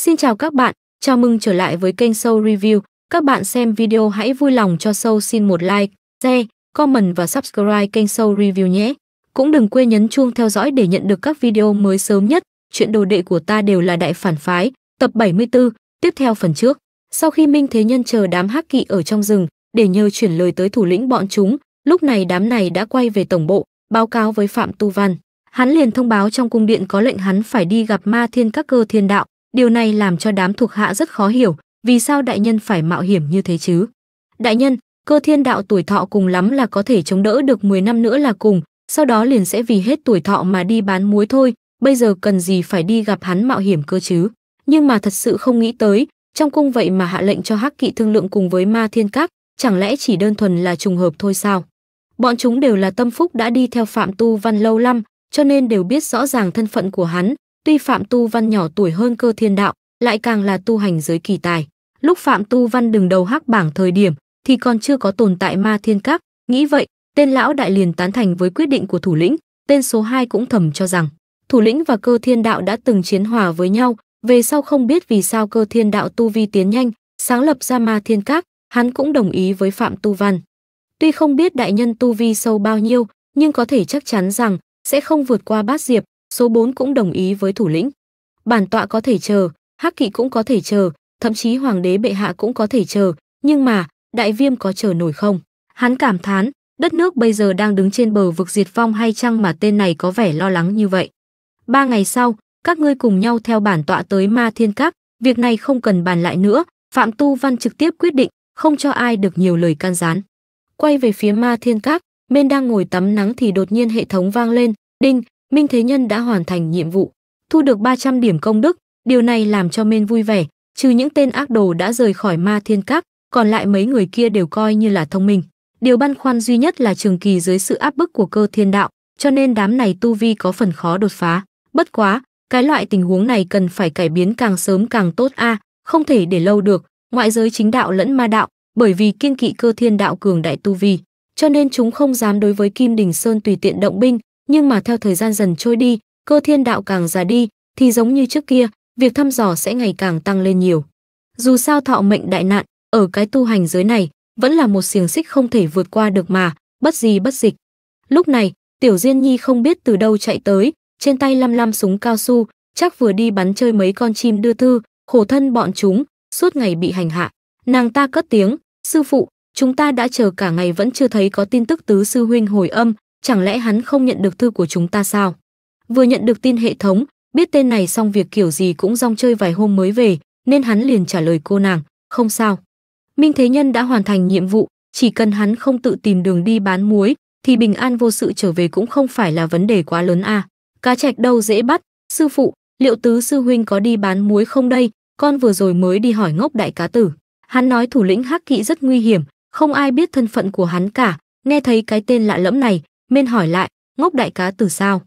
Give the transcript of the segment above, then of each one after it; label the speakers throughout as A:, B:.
A: Xin chào các bạn, chào mừng trở lại với kênh Show Review. Các bạn xem video hãy vui lòng cho Show xin một like, share, comment và subscribe kênh Show Review nhé. Cũng đừng quên nhấn chuông theo dõi để nhận được các video mới sớm nhất. Chuyện đồ đệ của ta đều là đại phản phái, tập 74, tiếp theo phần trước. Sau khi Minh Thế Nhân chờ đám hắc kỵ ở trong rừng để nhờ chuyển lời tới thủ lĩnh bọn chúng, lúc này đám này đã quay về tổng bộ, báo cáo với Phạm Tu Văn. Hắn liền thông báo trong cung điện có lệnh hắn phải đi gặp Ma Thiên các cơ thiên đạo, Điều này làm cho đám thuộc hạ rất khó hiểu, vì sao đại nhân phải mạo hiểm như thế chứ? Đại nhân, cơ thiên đạo tuổi thọ cùng lắm là có thể chống đỡ được 10 năm nữa là cùng, sau đó liền sẽ vì hết tuổi thọ mà đi bán muối thôi, bây giờ cần gì phải đi gặp hắn mạo hiểm cơ chứ? Nhưng mà thật sự không nghĩ tới, trong cung vậy mà hạ lệnh cho Hắc Kỵ thương lượng cùng với Ma Thiên Các, chẳng lẽ chỉ đơn thuần là trùng hợp thôi sao? Bọn chúng đều là tâm phúc đã đi theo Phạm Tu Văn lâu lắm, cho nên đều biết rõ ràng thân phận của hắn, Tuy Phạm Tu Văn nhỏ tuổi hơn cơ thiên đạo, lại càng là tu hành giới kỳ tài. Lúc Phạm Tu Văn đứng đầu hắc bảng thời điểm, thì còn chưa có tồn tại ma thiên các. Nghĩ vậy, tên lão đại liền tán thành với quyết định của thủ lĩnh, tên số 2 cũng thầm cho rằng, thủ lĩnh và cơ thiên đạo đã từng chiến hòa với nhau, về sau không biết vì sao cơ thiên đạo tu vi tiến nhanh, sáng lập ra ma thiên các, hắn cũng đồng ý với Phạm Tu Văn. Tuy không biết đại nhân tu vi sâu bao nhiêu, nhưng có thể chắc chắn rằng sẽ không vượt qua bát diệp, số 4 cũng đồng ý với thủ lĩnh. Bản tọa có thể chờ, Hắc Kỵ cũng có thể chờ, thậm chí hoàng đế bệ hạ cũng có thể chờ, nhưng mà, đại viêm có chờ nổi không? Hắn cảm thán, đất nước bây giờ đang đứng trên bờ vực diệt vong hay chăng mà tên này có vẻ lo lắng như vậy. Ba ngày sau, các ngươi cùng nhau theo bản tọa tới Ma Thiên Các, việc này không cần bàn lại nữa, Phạm Tu Văn trực tiếp quyết định, không cho ai được nhiều lời can gián. Quay về phía Ma Thiên Các, Mên đang ngồi tắm nắng thì đột nhiên hệ thống vang lên, đinh, Minh Thế Nhân đã hoàn thành nhiệm vụ, thu được 300 điểm công đức, điều này làm cho Mên vui vẻ, trừ những tên ác đồ đã rời khỏi Ma Thiên Các, còn lại mấy người kia đều coi như là thông minh. Điều băn khoăn duy nhất là Trường Kỳ dưới sự áp bức của cơ thiên đạo, cho nên đám này tu vi có phần khó đột phá. Bất quá, cái loại tình huống này cần phải cải biến càng sớm càng tốt a, à, không thể để lâu được, ngoại giới chính đạo lẫn ma đạo, bởi vì kiên kỵ cơ thiên đạo cường đại tu vi, cho nên chúng không dám đối với Kim Đình Sơn tùy tiện động binh, nhưng mà theo thời gian dần trôi đi, cơ thiên đạo càng già đi, thì giống như trước kia, việc thăm dò sẽ ngày càng tăng lên nhiều. Dù sao thọ mệnh đại nạn, ở cái tu hành giới này, vẫn là một xiềng xích không thể vượt qua được mà, bất gì bất dịch. Lúc này, Tiểu Diên Nhi không biết từ đâu chạy tới, trên tay lăm lăm súng cao su, chắc vừa đi bắn chơi mấy con chim đưa thư, khổ thân bọn chúng, suốt ngày bị hành hạ. Nàng ta cất tiếng, sư phụ, chúng ta đã chờ cả ngày vẫn chưa thấy có tin tức tứ sư huynh hồi âm, chẳng lẽ hắn không nhận được thư của chúng ta sao? Vừa nhận được tin hệ thống, biết tên này xong việc kiểu gì cũng rong chơi vài hôm mới về, nên hắn liền trả lời cô nàng, không sao. Minh Thế Nhân đã hoàn thành nhiệm vụ, chỉ cần hắn không tự tìm đường đi bán muối, thì bình an vô sự trở về cũng không phải là vấn đề quá lớn a. À. Cá trạch đâu dễ bắt, sư phụ, liệu tứ sư huynh có đi bán muối không đây? Con vừa rồi mới đi hỏi ngốc đại cá tử. Hắn nói thủ lĩnh hắc kỵ rất nguy hiểm, không ai biết thân phận của hắn cả, nghe thấy cái tên lạ lẫm này, Mên hỏi lại, ngốc đại cá từ sao?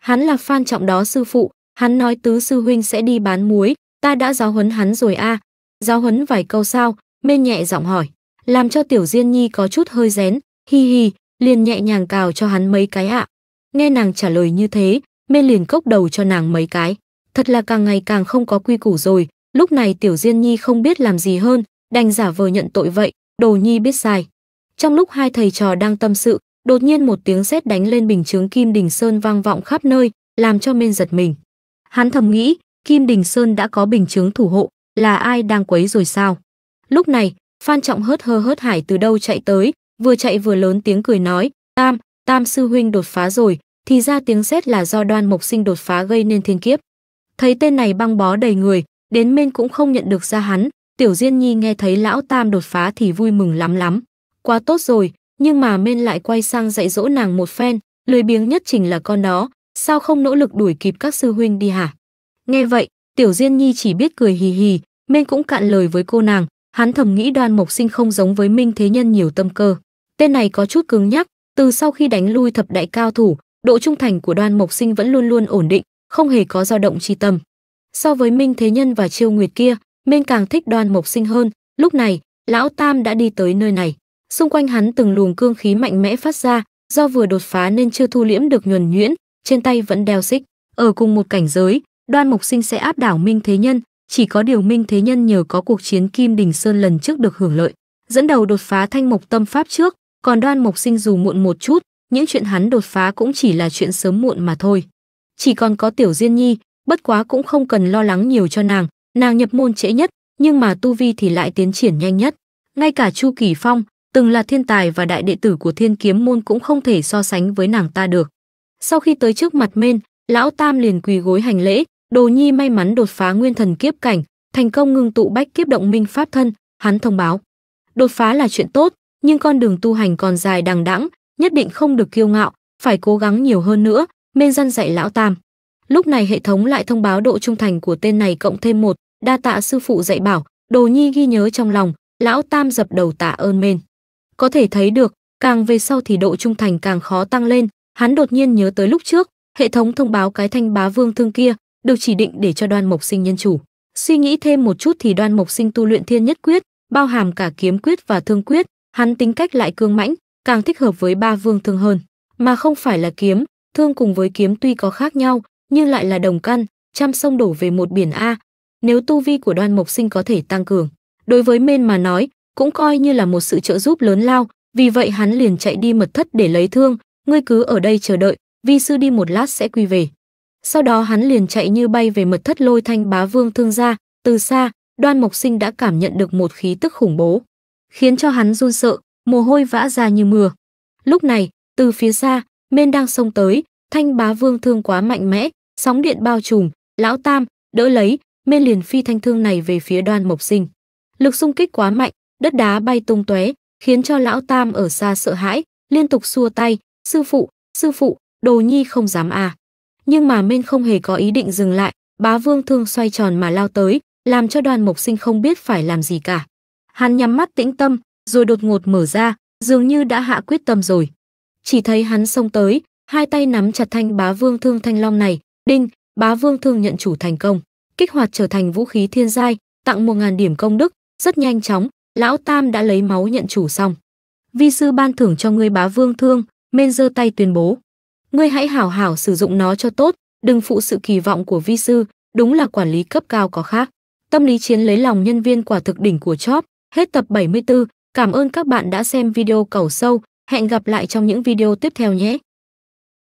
A: Hắn là fan trọng đó sư phụ, hắn nói tứ sư huynh sẽ đi bán muối, ta đã giáo huấn hắn rồi a. À. Giáo huấn vài câu sao? Mên nhẹ giọng hỏi, làm cho tiểu Diên Nhi có chút hơi rén, hi hi, liền nhẹ nhàng cào cho hắn mấy cái ạ. Nghe nàng trả lời như thế, Mên liền cốc đầu cho nàng mấy cái. Thật là càng ngày càng không có quy củ rồi, lúc này tiểu Diên Nhi không biết làm gì hơn, đành giả vờ nhận tội vậy, Đồ Nhi biết sai. Trong lúc hai thầy trò đang tâm sự, đột nhiên một tiếng sét đánh lên bình chướng Kim Đình Sơn vang vọng khắp nơi, làm cho Mên giật mình. Hắn thầm nghĩ, Kim Đình Sơn đã có bình chướng thủ hộ, là ai đang quấy rồi sao? Lúc này, Phan Trọng hớt hơ hớt hải từ đâu chạy tới, vừa chạy vừa lớn tiếng cười nói, "Tam, Tam sư huynh đột phá rồi, thì ra tiếng sét là do Đoan Mộc Sinh đột phá gây nên thiên kiếp." Thấy tên này băng bó đầy người, đến Mên cũng không nhận được ra hắn, Tiểu Diên Nhi nghe thấy lão Tam đột phá thì vui mừng lắm lắm. Quá tốt rồi, nhưng mà men lại quay sang dạy dỗ nàng một phen, lười biếng nhất chính là con đó, sao không nỗ lực đuổi kịp các sư huynh đi hả? Nghe vậy, Tiểu Diên Nhi chỉ biết cười hì hì, men cũng cạn lời với cô nàng, hắn thầm nghĩ Đoan Mộc Sinh không giống với Minh Thế Nhân nhiều tâm cơ. Tên này có chút cứng nhắc, từ sau khi đánh lui thập đại cao thủ, độ trung thành của Đoan Mộc Sinh vẫn luôn luôn ổn định, không hề có dao động chi tâm. So với Minh Thế Nhân và Chiêu Nguyệt kia, Minh càng thích Đoan Mộc Sinh hơn, lúc này, lão tam đã đi tới nơi này xung quanh hắn từng luồng cương khí mạnh mẽ phát ra do vừa đột phá nên chưa thu liễm được nhuần nhuyễn trên tay vẫn đeo xích ở cùng một cảnh giới đoan mộc sinh sẽ áp đảo minh thế nhân chỉ có điều minh thế nhân nhờ có cuộc chiến kim đình sơn lần trước được hưởng lợi dẫn đầu đột phá thanh mộc tâm pháp trước còn đoan mộc sinh dù muộn một chút những chuyện hắn đột phá cũng chỉ là chuyện sớm muộn mà thôi chỉ còn có tiểu diên nhi bất quá cũng không cần lo lắng nhiều cho nàng nàng nhập môn trễ nhất nhưng mà tu vi thì lại tiến triển nhanh nhất ngay cả chu kỳ phong từng là thiên tài và đại đệ tử của thiên kiếm môn cũng không thể so sánh với nàng ta được. Sau khi tới trước mặt mên, lão tam liền quỳ gối hành lễ, đồ nhi may mắn đột phá nguyên thần kiếp cảnh, thành công ngưng tụ bách kiếp động minh pháp thân, hắn thông báo. Đột phá là chuyện tốt, nhưng con đường tu hành còn dài đằng đẵng, nhất định không được kiêu ngạo, phải cố gắng nhiều hơn nữa, mên dân dạy lão tam. Lúc này hệ thống lại thông báo độ trung thành của tên này cộng thêm một, đa tạ sư phụ dạy bảo, đồ nhi ghi nhớ trong lòng, lão tam dập đầu tạ ơn mên. Có thể thấy được, càng về sau thì độ trung thành càng khó tăng lên, hắn đột nhiên nhớ tới lúc trước, hệ thống thông báo cái thanh bá vương thương kia được chỉ định để cho Đoan Mộc Sinh nhân chủ. Suy nghĩ thêm một chút thì Đoan Mộc Sinh tu luyện thiên nhất quyết, bao hàm cả kiếm quyết và thương quyết, hắn tính cách lại cương mãnh, càng thích hợp với ba vương thương hơn, mà không phải là kiếm, thương cùng với kiếm tuy có khác nhau, nhưng lại là đồng căn, trăm sông đổ về một biển a. Nếu tu vi của Đoan Mộc Sinh có thể tăng cường, đối với men mà nói, cũng coi như là một sự trợ giúp lớn lao, vì vậy hắn liền chạy đi mật thất để lấy thương, ngươi cứ ở đây chờ đợi, vi sư đi một lát sẽ quy về. Sau đó hắn liền chạy như bay về mật thất lôi thanh bá vương thương gia, từ xa, đoan mộc sinh đã cảm nhận được một khí tức khủng bố, khiến cho hắn run sợ, mồ hôi vã ra như mưa. Lúc này, từ phía xa, Mên đang xông tới, thanh bá vương thương quá mạnh mẽ, sóng điện bao trùm, lão tam, đỡ lấy, Mên liền phi thanh thương này về phía đoan mộc sinh. Lực xung kích quá mạnh, đất đá bay tung tóe, khiến cho lão tam ở xa sợ hãi, liên tục xua tay, "Sư phụ, sư phụ, Đồ Nhi không dám à?" Nhưng mà Mên không hề có ý định dừng lại, bá vương thương xoay tròn mà lao tới, làm cho Đoàn Mộc Sinh không biết phải làm gì cả. Hắn nhắm mắt tĩnh tâm, rồi đột ngột mở ra, dường như đã hạ quyết tâm rồi. Chỉ thấy hắn xông tới, hai tay nắm chặt thanh bá vương thương thanh long này, đinh, bá vương thương nhận chủ thành công, kích hoạt trở thành vũ khí thiên giai, tặng một ngàn điểm công đức, rất nhanh chóng, lão tam đã lấy máu nhận chủ xong vi sư ban thưởng cho ngươi bá vương thương men giơ tay tuyên bố ngươi hãy hảo hảo sử dụng nó cho tốt đừng phụ sự kỳ vọng của vi sư đúng là quản lý cấp cao có khác tâm lý chiến lấy lòng nhân viên quả thực đỉnh của chóp hết tập 74 cảm ơn các bạn đã xem video cầu sâu hẹn gặp lại trong những video tiếp theo nhé